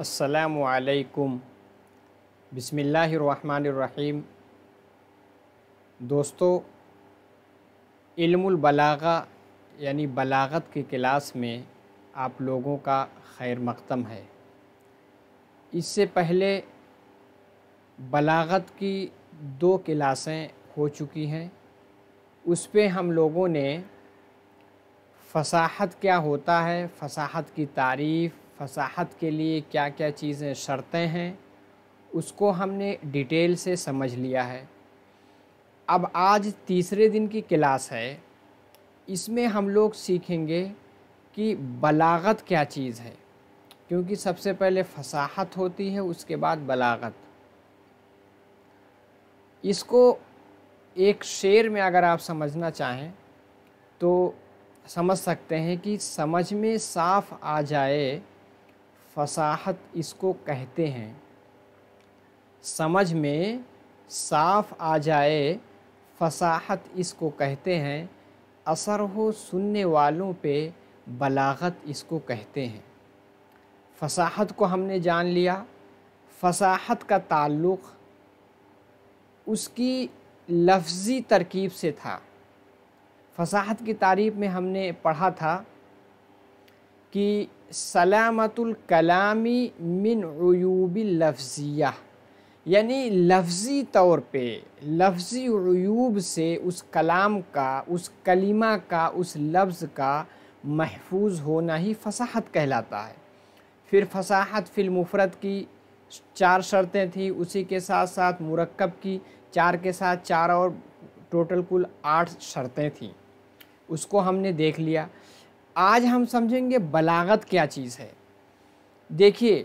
असलकुम बसमीम दोस्तों इल्मुलबलागा यानी बलागत की क्लास में आप लोगों का खैर मकदम है इससे पहले बलागत की दो क्लासें हो चुकी हैं उस पर हम लोगों ने फसाहत क्या होता है फसाहत की तारीफ़ फसाहत के लिए क्या क्या चीज़ें शर्तें हैं उसको हमने डिटेल से समझ लिया है अब आज तीसरे दिन की क्लास है इसमें हम लोग सीखेंगे कि बलागत क्या चीज़ है क्योंकि सबसे पहले फसाहत होती है उसके बाद बलागत इसको एक शेर में अगर आप समझना चाहें तो समझ सकते हैं कि समझ में साफ आ जाए फसाहत इसको कहते हैं समझ में साफ आ जाए फसाहत इसको कहते हैं असर हो सुनने वालों पे बलागत इसको कहते हैं फसाहत को हमने जान लिया फसाहत का ताल्लुक़ उसकी लफ्ज़ी तरकीब से था फसाहत की तारीफ में हमने पढ़ा था कि सलामतुल कलामी मिन अयूब लफ्ज़िया यानी लफ्ज़ी तौर पे लफ्ज़ी अयूब से उस कलाम का उस कलिमा का उस लफ्ज़ का महफूज होना ही फसाहत कहलाता है फिर फसाहत मुफरत की चार शर्तें थी उसी के साथ साथ मुरक्कब की चार के साथ चार और टोटल कुल आठ शर्तें थीं उसको हमने देख लिया आज हम समझेंगे बलागत क्या चीज़ है देखिए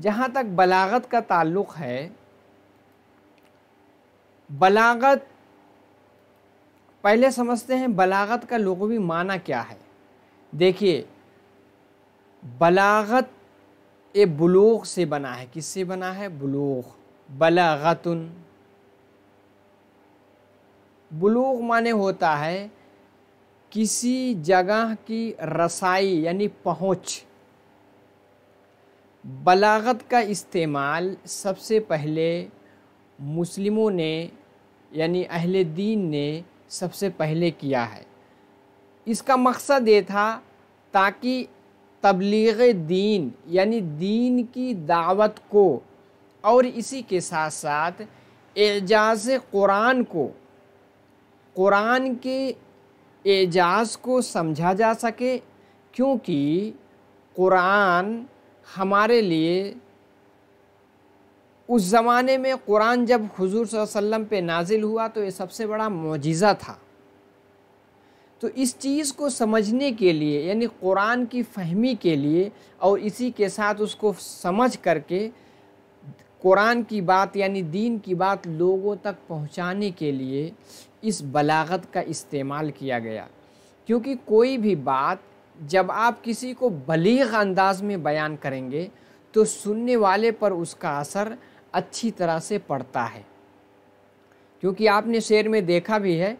जहाँ तक बलागत का ताल्लुक़ है बलागत पहले समझते हैं बलागत का भी माना क्या है देखिए बलागत ये बलोग से बना है किससे बना है बलोग बलागतुन बलोग माने होता है किसी जगह की रसाई यानी पहुँच बलागत का इस्तेमाल सबसे पहले मुस्लिमों ने यानी अहल दीन ने सबसे पहले किया है इसका मकसद ये था ताकि तबलीग दीन यानी दीन की दावत को और इसी के साथ साथ एजाज़ कुरान को कुरान के एजाज को समझा जा सके क्योंकि कुरान हमारे लिए उस ज़माने में कुरान जब हुजूर वसल्लम पे नाजिल हुआ तो ये सबसे बड़ा मुजिज़ा था तो इस चीज़ को समझने के लिए यानी कुरान की फहमी के लिए और इसी के साथ उसको समझ करके कुरान की बात यानी दीन की बात लोगों तक पहुंचाने के लिए इस बलागत का इस्तेमाल किया गया क्योंकि कोई भी बात जब आप किसी को बलीग अंदाज में बयान करेंगे तो सुनने वाले पर उसका असर अच्छी तरह से पड़ता है क्योंकि आपने शेर में देखा भी है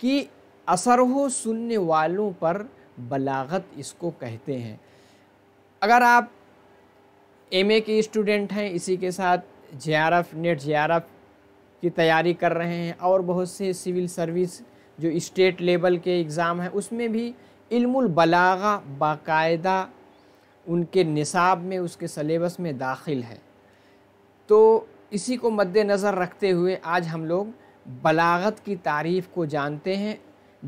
कि असर हो सुनने वालों पर बलागत इसको कहते हैं अगर आप एम ए के स्टूडेंट हैं इसी के साथ J R F NET J R F की तैयारी कर रहे हैं और बहुत से सिविल सर्विस जो स्टेट लेवल के एग्ज़ाम हैं उसमें भी बलागा बाकायदा उनके निसाब में उसके सलेबस में दाखिल है तो इसी को मद्देनज़र रखते हुए आज हम लोग बलागत की तारीफ़ को जानते हैं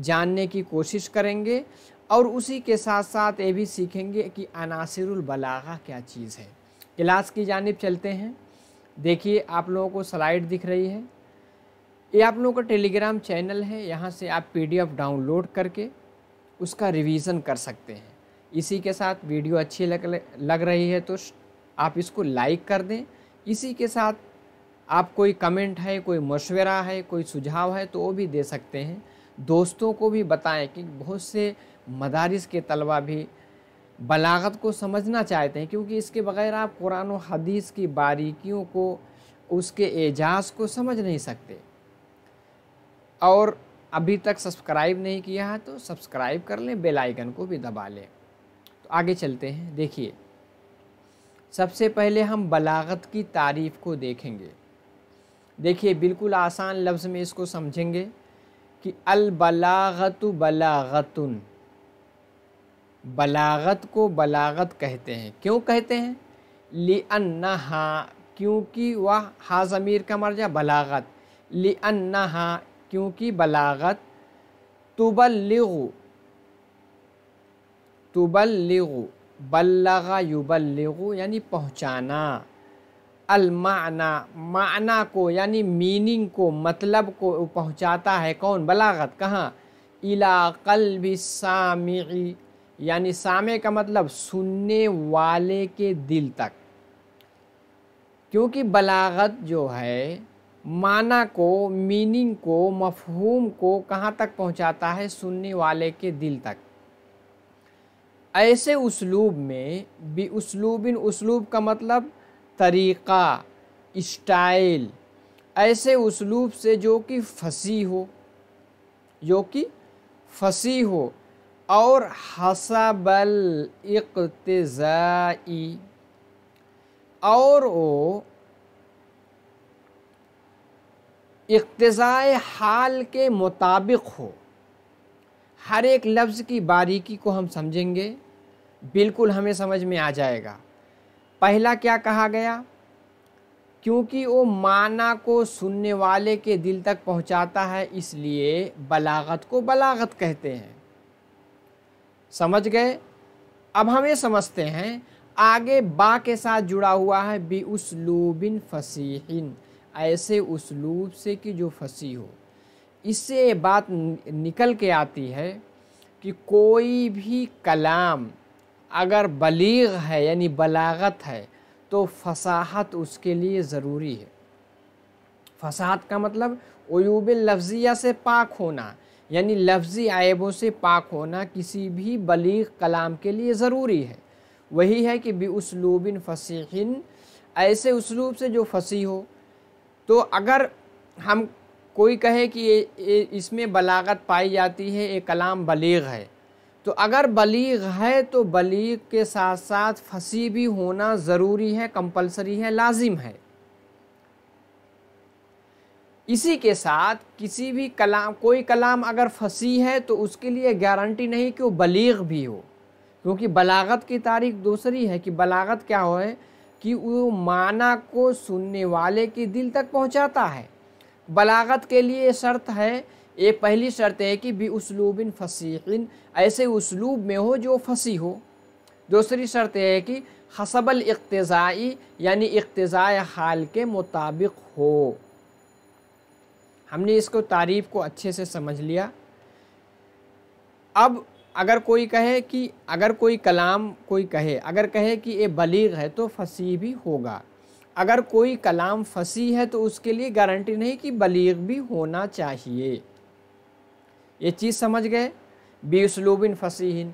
जानने की कोशिश करेंगे और उसी के साथ साथ ये भी सीखेंगे कि अनासरबलागा क्या चीज़ है क्लास की जानब चलते हैं देखिए आप लोगों को स्लाइड दिख रही है ये आप लोगों का टेलीग्राम चैनल है यहाँ से आप पीडीएफ डाउनलोड करके उसका रिवीजन कर सकते हैं इसी के साथ वीडियो अच्छी लग लग रही है तो आप इसको लाइक कर दें इसी के साथ आप कोई कमेंट है कोई मशवरा है कोई सुझाव है तो वो भी दे सकते हैं दोस्तों को भी बताएं कि बहुत से मदारस के तलबा भी बलागत को समझना चाहते हैं क्योंकि इसके बगैर आप कुरान और हदीस की बारीकियों को उसके एजाज को समझ नहीं सकते और अभी तक सब्सक्राइब नहीं किया है तो सब्सक्राइब कर लें बेल आइकन को भी दबा लें तो आगे चलते हैं देखिए सबसे पहले हम बलागत की तारीफ़ को देखेंगे देखिए बिल्कुल आसान लफ्ज़ में इसको समझेंगे कि अलबलागत बलागतुन बलागत को बलागत कहते हैं क्यों कहते हैं ली अन्ना क्योंकि वह हा ज़मीर का मर्जा बलागत ली अन्ना क्योंकि बलागत तुबल्लिगु तुबल्लिगु बल्लगा युबल्लिगु यानी पहुँचाना अलमाना माना को यानी मीनिंग को मतलब को पहुँचाता है कौन बलागत कहाँ इला कल्बि सामी यानी सामे का मतलब सुनने वाले के दिल तक क्योंकि बलागत जो है माना को मीनिंग को मफहूम को कहाँ तक पहुँचाता है सुनने वाले के दिल तक ऐसे उसलूब में भी उसलूबिन उसलूब का मतलब तरीक़ा स्टाइल ऐसे उसलूब से जो कि फसी हो जो कि फसी हो और हसबल इकतज़ाई और वो इकतज़ा हाल के मुताबिक हो हर एक लफ्ज़ की बारीकी को हम समझेंगे बिल्कुल हमें समझ में आ जाएगा पहला क्या कहा गया क्योंकि वो माना को सुनने वाले के दिल तक पहुंचाता है इसलिए बलागत को बलागत कहते हैं समझ गए अब हम ये समझते हैं आगे बा के साथ जुड़ा हुआ है बी उसलूबिन फसीहिन ऐसे उसलूब से कि जो फसी हो इससे ये बात निकल के आती है कि कोई भी कलाम अगर बलीग है यानी बलागत है तो फसाहत उसके लिए ज़रूरी है फसाहत का मतलब अयूब लफ्ज़िया से पाक होना यानी लफ्ज़ी आयबों से पाक होना किसी भी बलीग कलाम के लिए ज़रूरी है वही है कि बे उसलूबिन फसीहिन ऐसे उसलूब से जो फसी हो तो अगर हम कोई कहे कि इसमें बलागत पाई जाती है ये कलाम बलीग है तो अगर बलीग है तो बलीग के साथ साथ फसी भी होना ज़रूरी है कंपलसरी है लाजिम है इसी के साथ किसी भी कलाम कोई कलाम अगर फंसी है तो उसके लिए गारंटी नहीं कि वो बलीग भी हो क्योंकि बलागत की तारीख दूसरी है कि बलागत क्या हो है कि वो माना को सुनने वाले के दिल तक पहुंचाता है बलागत के लिए शर्त है ये पहली शर्त है कि भी उसलूबिन फसीकिन ऐसे उसलूब में हो जो फसी हो दूसरी शर्त यह है कि हसबल इकतज़ाई यानी इकतजाय हाल के मुताबिक हो हमने इसको तारीफ़ को अच्छे से समझ लिया अब अगर कोई कहे कि अगर कोई कलाम कोई कहे अगर कहे कि ये बलीग है तो फसी भी होगा अगर कोई कलाम फसी है तो उसके लिए गारंटी नहीं कि बलीग भी होना चाहिए ये चीज़ समझ गए बेसलूबिन फसीहिन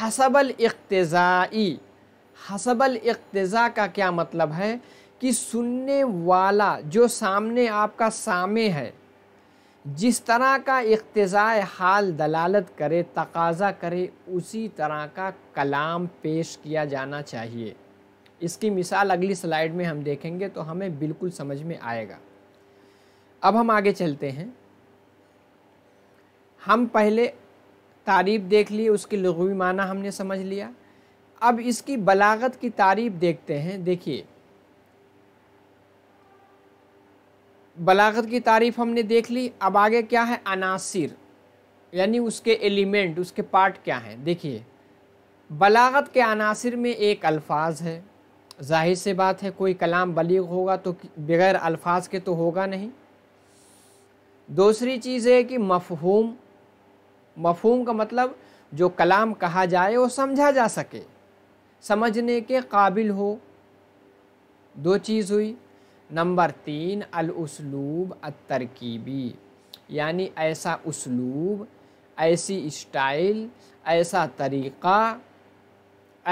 हसबल इकतज़ाई हसबल इकतज़ा का क्या मतलब है कि सुनने वाला जो सामने आपका सामे है जिस तरह का इकतज़ाय हाल दलालत करे तकाजा करे उसी तरह का कलाम पेश किया जाना चाहिए इसकी मिसाल अगली स्लाइड में हम देखेंगे तो हमें बिल्कुल समझ में आएगा अब हम आगे चलते हैं हम पहले तारीफ देख लिए उसकी लगवी माना हमने समझ लिया अब इसकी बलागत की तारीफ देखते हैं देखिए बलागत की तारीफ हमने देख ली अब आगे क्या है अनासिर यानी उसके एलिमेंट उसके पार्ट क्या हैं देखिए बलागत के अनासर में एक अल्फाज है जाहिर से बात है कोई कलाम बलीग होगा तो बगैर अल्फाज के तो होगा नहीं दूसरी चीज़ है कि मफहूम मफहूम का मतलब जो कलाम कहा जाए वो समझा जा सके समझने के काबिल हो दो चीज़ हुई नंबर तीन अलूसलूब तरकीबी यानी ऐसा उसलूब ऐसी स्टाइल ऐसा तरीक़ा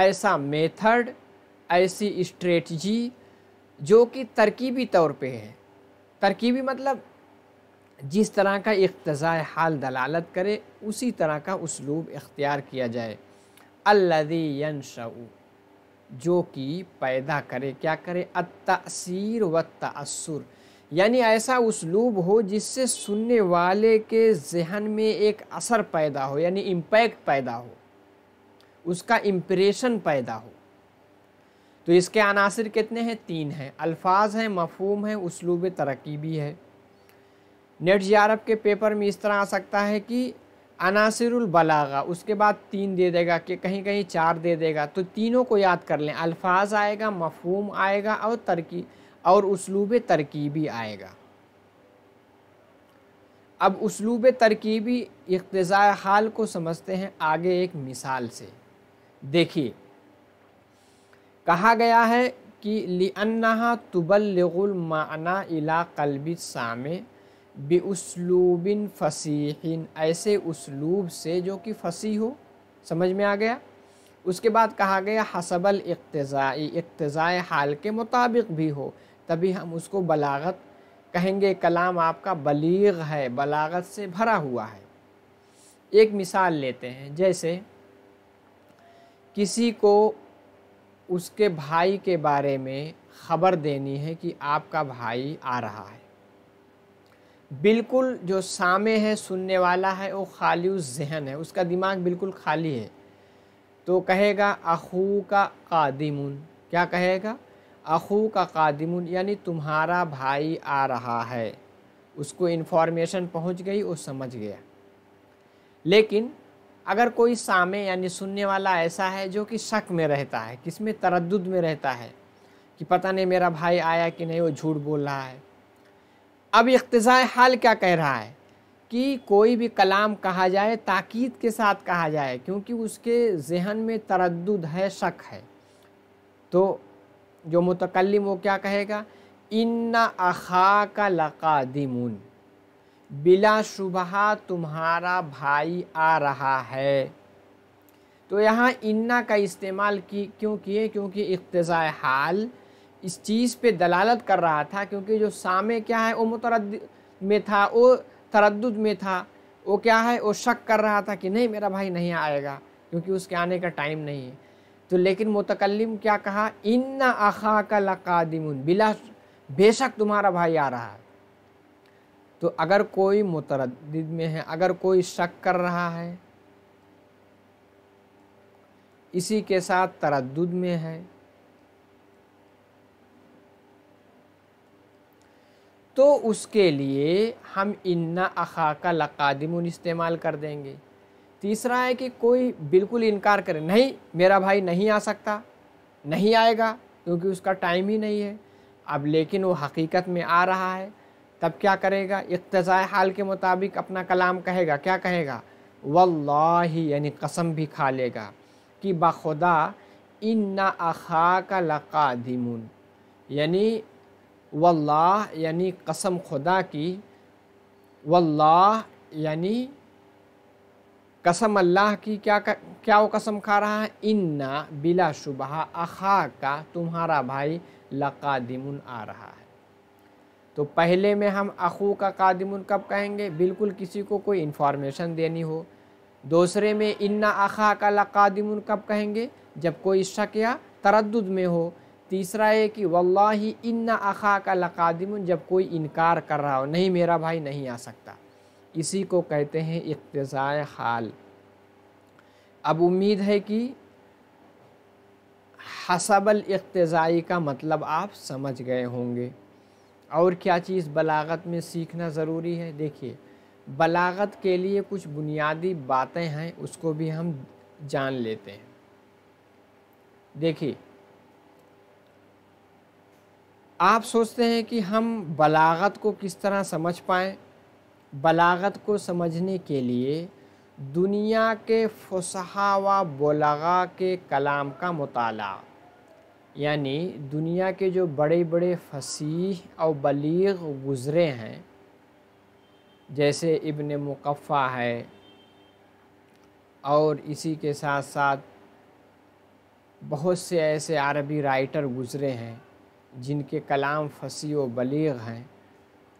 ऐसा मेथड ऐसी स्ट्रेटजी जो कि तरकीबी तौर पे है तरकीबी मतलब जिस तरह का इकतज़ा हाल दलालत करे उसी तरह का उसलूब इख्तियार किया जाए अल्लादी यनशऊ जो कि पैदा करे क्या करे अतर व तसुर यानी ऐसा उसलूब हो जिससे सुनने वाले के जहन में एक असर पैदा हो यानी इम्पैक्ट पैदा हो उसका इम्प्रेशन पैदा हो तो इसके अनासर कितने हैं तीन हैं अल्फाज हैं मफहम है उसलूब तरक्की भी है नेट जी के पेपर में इस तरह आ सकता है कि अनासरुल बलागा उसके बाद तीन दे देगा कि कहीं कहीं चार दे देगा तो तीनों को याद कर लें अल्फाज आएगा मफहूम आएगा और तरकी और उसलूब तरकीबी आएगा अब उसलूब तरकीबी इकतज़ा हाल को समझते हैं आगे एक मिसाल से देखिए कहा गया है कि लिअन्ना तुबलगुल माना इला कलबी सामे बेउसलूबिन फसीहिन ऐसे उसलूब से जो कि फसी हो समझ में आ गया उसके बाद कहा गया हसबल इक्तज़ाई इक्तज़ाय हाल के मुताबिक भी हो तभी हम उसको बलागत कहेंगे कलाम आपका बलीग है बलागत से भरा हुआ है एक मिसाल लेते हैं जैसे किसी को उसके भाई के बारे में ख़बर देनी है कि आपका भाई आ रहा है बिल्कुल जो सामे है सुनने वाला है वो खाली जहन है उसका दिमाग बिल्कुल खाली है तो कहेगा अखू का कादिमुन क्या कहेगा अखू का कादिमुन यानी तुम्हारा भाई आ रहा है उसको इन्फॉर्मेशन पहुंच गई वो समझ गया लेकिन अगर कोई सामे यानी सुनने वाला ऐसा है जो कि शक में रहता है किस में तरद में रहता है कि पता नहीं मेरा भाई आया कि नहीं वो झूठ बोल रहा है अब इकतज़ा हाल क्या कह रहा है कि कोई भी कलाम कहा जाए ताकीद के साथ कहा जाए क्योंकि उसके जहन में तरद है शक है तो जो मुतकलम वो क्या कहेगा इन्ना अखा का लकादिमुन बिला शुबह तुम्हारा भाई आ रहा है तो यहाँ इन्ना का इस्तेमाल की क्यों किए क्योंकि इख्तः हाल इस चीज़ पे दलालत कर रहा था क्योंकि जो सामे क्या है वो मुतरद में था वो तरद में था वो क्या है वो शक कर रहा था कि नहीं मेरा भाई नहीं आएगा क्योंकि उसके आने का टाइम नहीं है तो लेकिन मुतकलम क्या कहा इन अखा का लकादिम बिला बेशक तुम्हारा भाई आ रहा है तो अगर कोई मुतरद में है अगर कोई शक कर रहा है इसी के साथ तरद में है तो उसके लिए हम इन्ना अखा का लकादिमुन इस्तेमाल कर देंगे तीसरा है कि कोई बिल्कुल इनकार करे नहीं मेरा भाई नहीं आ सकता नहीं आएगा क्योंकि उसका टाइम ही नहीं है अब लेकिन वो हकीकत में आ रहा है तब क्या करेगा इकतज़ा हाल के मुताबिक अपना कलाम कहेगा क्या कहेगा वल्लाही यानी कसम भी खा लेगा कि बखुदा इन्ना अखा का लकादिमुन यानी वल्लाह यानी कसम खुदा की वल्लाह यानी कसम अल्लाह की क्या क्या वो कसम खा रहा है इन्ना बिला शुबह अखा का तुम्हारा भाई लकादिमुन आ रहा है तो पहले में हम अखू का कादिमुन कब कहेंगे बिल्कुल किसी को कोई इन्फॉर्मेशन देनी हो दूसरे में इन्ना अखा का लकादिमुन कब कहेंगे जब कोई शक या तरद में हो तीसरा है कि वल्ला इन्ना अखा का लकादिम जब कोई इनकार कर रहा हो नहीं मेरा भाई नहीं आ सकता इसी को कहते हैं इकतज़ाय हाल अब उम्मीद है कि हसबल इकतज़ाई का मतलब आप समझ गए होंगे और क्या चीज़ बलागत में सीखना ज़रूरी है देखिए बलागत के लिए कुछ बुनियादी बातें हैं उसको भी हम जान लेते हैं देखिए आप सोचते हैं कि हम बलागत को किस तरह समझ पाएँ बलागत को समझने के लिए दुनिया के फसहा व बोलगा के कलाम का मताल यानी दुनिया के जो बड़े बड़े फसीह और बलीग गुज़रे हैं जैसे इब्न मुकफ़ा है और इसी के साथ साथ बहुत से ऐसे अरबी राइटर गुज़रे हैं जिनके कलाम फसी व बलीग हैं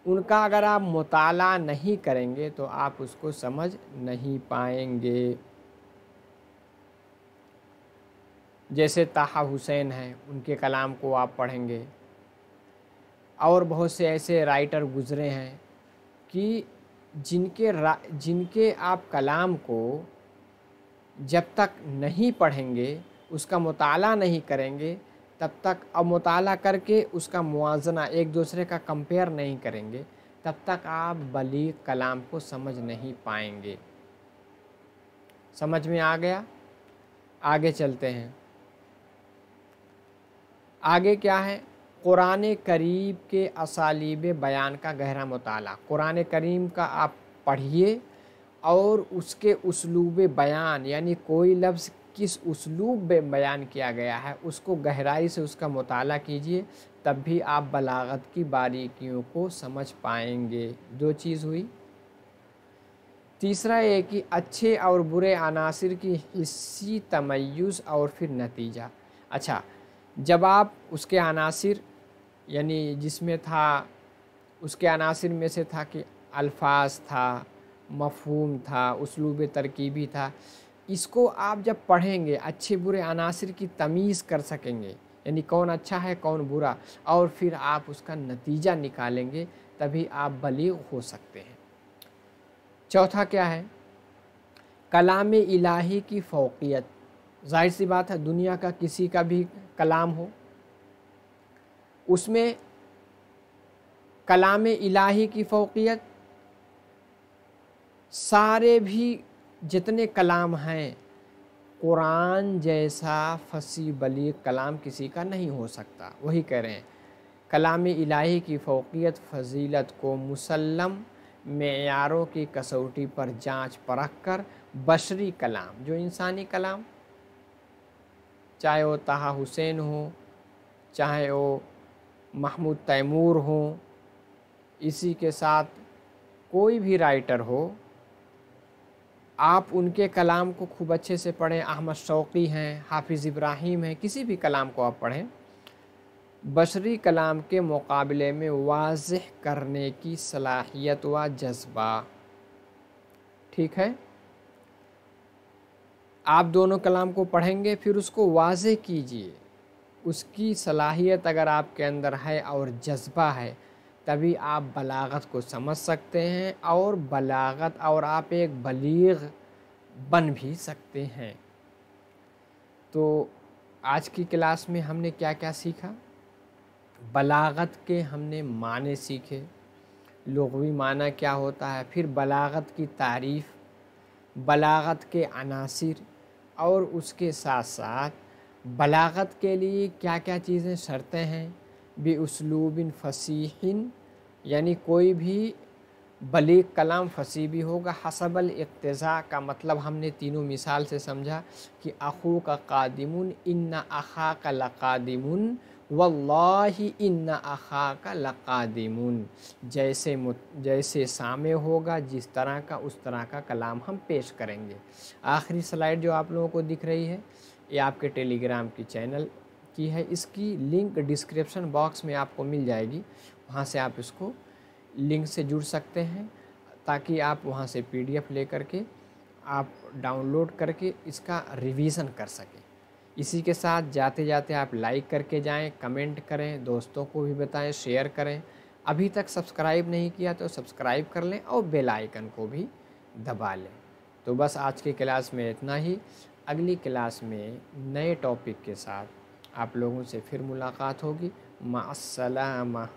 उनका अगर आप मताल नहीं करेंगे तो आप उसको समझ नहीं पाएंगे जैसे ताहा हुसैन हैं उनके कलाम को आप पढ़ेंगे और बहुत से ऐसे राइटर गुज़रे हैं कि जिनके जिनके आप कलाम को जब तक नहीं पढ़ेंगे उसका मताल नहीं करेंगे तब तक अब मुताल करके उसका मुजना एक दूसरे का कंपेयर नहीं करेंगे तब तक आप बली कलाम को समझ नहीं पाएंगे समझ में आ गया आगे चलते हैं आगे क्या है क़ुरान करीब के असालीब बयान का गहरा मताल क़ुरान करीम का आप पढ़िए और उसके उसलूब बयान यानी कोई लफ्ज़ किस उसलूब में बयान किया गया है उसको गहराई से उसका मताल कीजिए तब भी आप बलागत की बारीकियों को समझ पाएंगे दो चीज़ हुई तीसरा ये कि अच्छे और बुरे अनासर की हिस्सी तमयस और फिर नतीजा अच्छा जब आप उसके अनासर यानी जिसमें था उसके अनासर में से था कि अल्फाज था मफहूम था उसलूब तरकीबी था इसको आप जब पढ़ेंगे अच्छे बुरे अनासर की तमीज़ कर सकेंगे यानी कौन अच्छा है कौन बुरा और फिर आप उसका नतीजा निकालेंगे तभी आप बली हो सकते हैं चौथा क्या है कलाम इलाही की फोकियत जाहिर सी बात है दुनिया का किसी का भी कलाम हो उसमें कलाम इलाही की फ़ोकियत सारे भी जितने कलाम हैं कुरान जैसा फसी बली कलाम किसी का नहीं हो सकता वही कह रहे हैं कलाम इलाही की फ़ोकियत फजीलत को मुसलम मैारों की कसौटी पर जांच परख कर बशरी कलाम जो इंसानी कलाम चाहे वो तहा हुसैन हो चाहे वो महमूद तैमूर हो इसी के साथ कोई भी राइटर हो आप उनके कलाम को खूब अच्छे से पढ़ें अहमद शौकी हैं हाफिज़ इब्राहिम हैं किसी भी कलाम को आप पढ़ें बशरी कलाम के मुकाबले में वाज करने की सलाहियत व जज्बा ठीक है आप दोनों कलाम को पढ़ेंगे फिर उसको वाज कीजिए उसकी सलाहियत अगर आपके अंदर है और जज्बा है तभी आप बलागत को समझ सकते हैं और बलागत और आप एक बलीग बन भी सकते हैं तो आज की क्लास में हमने क्या क्या सीखा बलागत के हमने माने सीखे लगवी माना क्या होता है फिर बलागत की तारीफ़ बलागत के अनासर और उसके साथ साथ बलागत के लिए क्या क्या चीज़ें शर्तें हैं उसलूबिन फसीहिन यानी कोई भी बली कलाम फसी भी होगा हसबल इकतज़ा का मतलब हमने तीनों मिसाल से समझा कि अखू का कादिमुन इन्ना अखा का लकादिमुन इन इन्ना अखा का लकादिमुन जैसे जैसे सामे होगा जिस तरह का उस तरह का कलाम हम पेश करेंगे आखिरी स्लाइड जो आप लोगों को दिख रही है ये आपके टेलीग्राम की चैनल की है इसकी लिंक डिस्क्रिप्शन बॉक्स में आपको मिल जाएगी वहाँ से आप इसको लिंक से जुड़ सकते हैं ताकि आप वहाँ से पीडीएफ ले करके आप डाउनलोड करके इसका रिवीजन कर सकें इसी के साथ जाते जाते आप लाइक करके जाएं कमेंट करें दोस्तों को भी बताएं शेयर करें अभी तक सब्सक्राइब नहीं किया तो सब्सक्राइब कर लें और बेल आइकन को भी दबा लें तो बस आज की क्लास में इतना ही अगली क्लास में नए टॉपिक के साथ आप लोगों से फिर मुलाकात होगी सलामा